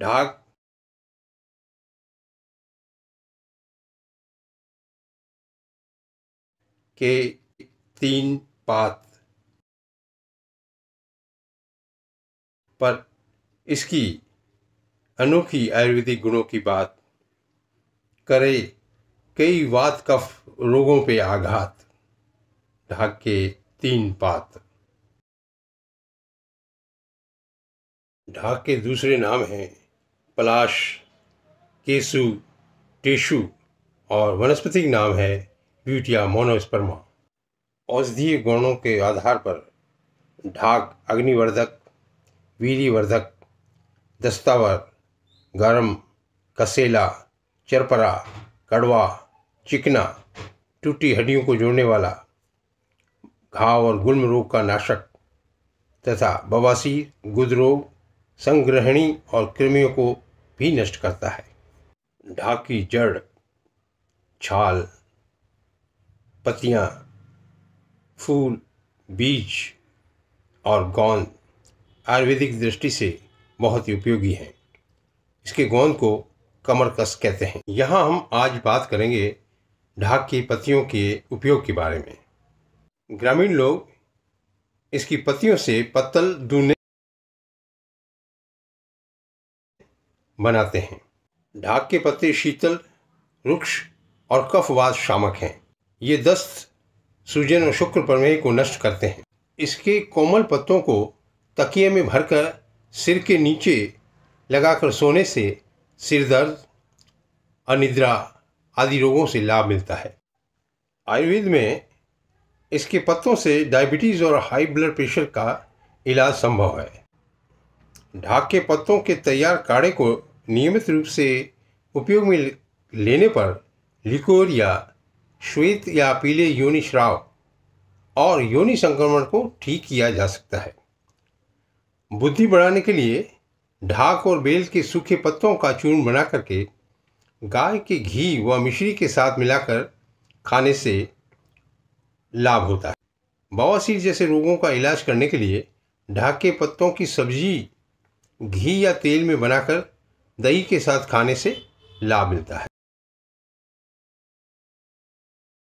ढाक के तीन पात पर इसकी अनोखी आयुर्वेदिक गुणों की बात करे कई वात कफ रोगों पे आघात ढाक के तीन पात ढाक के दूसरे नाम हैं पलाश केसु टेशु और वनस्पति नाम है ब्यूटिया मोनोस्पर्मा औषधीय गुणों के आधार पर ढाक अग्निवर्धक वीरीवर्धक दस्तावर गरम कसेला चरपरा कड़वा चिकना टूटी हड्डियों को जोड़ने वाला घाव और गुलम रोग का नाशक तथा बवासीर गुदरोग संग्रहणी और कृमियों को भी नष्ट करता है ढाकी जड़ छाल पत्तियाँ फूल बीज और गोंद आयुर्वेदिक दृष्टि से बहुत ही उपयोगी हैं इसके गोंद को कमरकस कहते हैं यहाँ हम आज बात करेंगे ढाक की पत्तियों के उपयोग के बारे में ग्रामीण लोग इसकी पत्तियों से पत्तल दूने बनाते हैं ढाक के पत्ते शीतल रुक्ष और कफवाद शामक हैं ये दस्त सूजन और शुक्र प्रमेह को नष्ट करते हैं इसके कोमल पत्तों को तकिए में भरकर सिर के नीचे लगाकर सोने से सिर दर्द अनिद्रा आदि रोगों से लाभ मिलता है आयुर्वेद में इसके पत्तों से डायबिटीज़ और हाई ब्लड प्रेशर का इलाज संभव है ढाक के पत्तों के तैयार काढ़े को नियमित रूप से उपयोग में लेने पर लिकोर या श्वेत या पीले योनि श्राव और योनि संक्रमण को ठीक किया जा सकता है बुद्धि बढ़ाने के लिए ढाक और बेल के सूखे पत्तों का चूर्ण बना करके गाय के घी व मिश्री के साथ मिलाकर खाने से लाभ होता है बवासीर जैसे रोगों का इलाज करने के लिए ढाक के पत्तों की सब्जी घी या तेल में बनाकर दही के साथ खाने से लाभ मिलता है